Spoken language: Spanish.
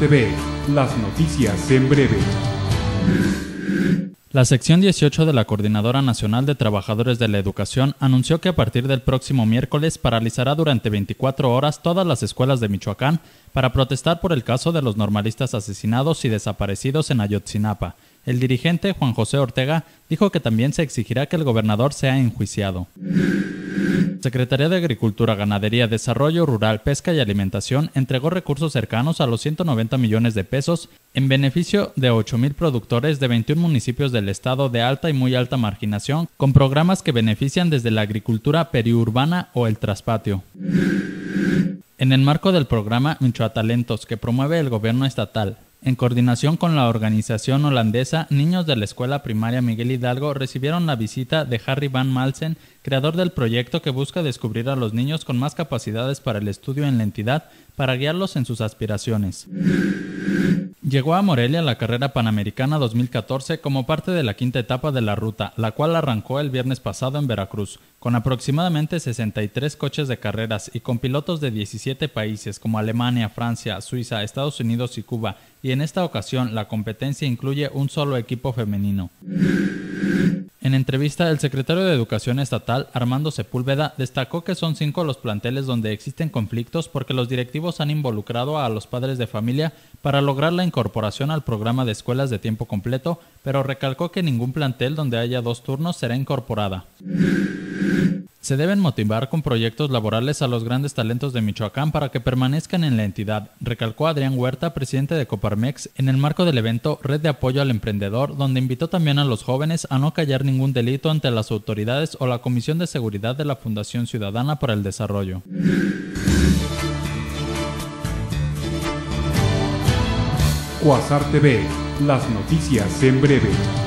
TV, las noticias en breve. La sección 18 de la Coordinadora Nacional de Trabajadores de la Educación anunció que a partir del próximo miércoles paralizará durante 24 horas todas las escuelas de Michoacán para protestar por el caso de los normalistas asesinados y desaparecidos en Ayotzinapa. El dirigente Juan José Ortega dijo que también se exigirá que el gobernador sea enjuiciado. Secretaría de Agricultura, Ganadería, Desarrollo Rural, Pesca y Alimentación entregó recursos cercanos a los 190 millones de pesos en beneficio de 8.000 productores de 21 municipios del estado de alta y muy alta marginación, con programas que benefician desde la agricultura periurbana o el traspatio. En el marco del programa Talentos, que promueve el gobierno estatal, en coordinación con la organización holandesa, niños de la Escuela Primaria Miguel Hidalgo recibieron la visita de Harry Van Malsen, creador del proyecto que busca descubrir a los niños con más capacidades para el estudio en la entidad para guiarlos en sus aspiraciones. Llegó a Morelia la carrera panamericana 2014 como parte de la quinta etapa de la ruta, la cual arrancó el viernes pasado en Veracruz, con aproximadamente 63 coches de carreras y con pilotos de 17 países como Alemania, Francia, Suiza, Estados Unidos y Cuba, y en esta ocasión la competencia incluye un solo equipo femenino entrevista, el secretario de Educación Estatal, Armando Sepúlveda, destacó que son cinco los planteles donde existen conflictos porque los directivos han involucrado a los padres de familia para lograr la incorporación al programa de escuelas de tiempo completo, pero recalcó que ningún plantel donde haya dos turnos será incorporada. Se deben motivar con proyectos laborales a los grandes talentos de Michoacán para que permanezcan en la entidad, recalcó Adrián Huerta, presidente de Coparmex, en el marco del evento Red de Apoyo al Emprendedor, donde invitó también a los jóvenes a no callar ningún delito ante las autoridades o la Comisión de Seguridad de la Fundación Ciudadana para el Desarrollo. las noticias en breve.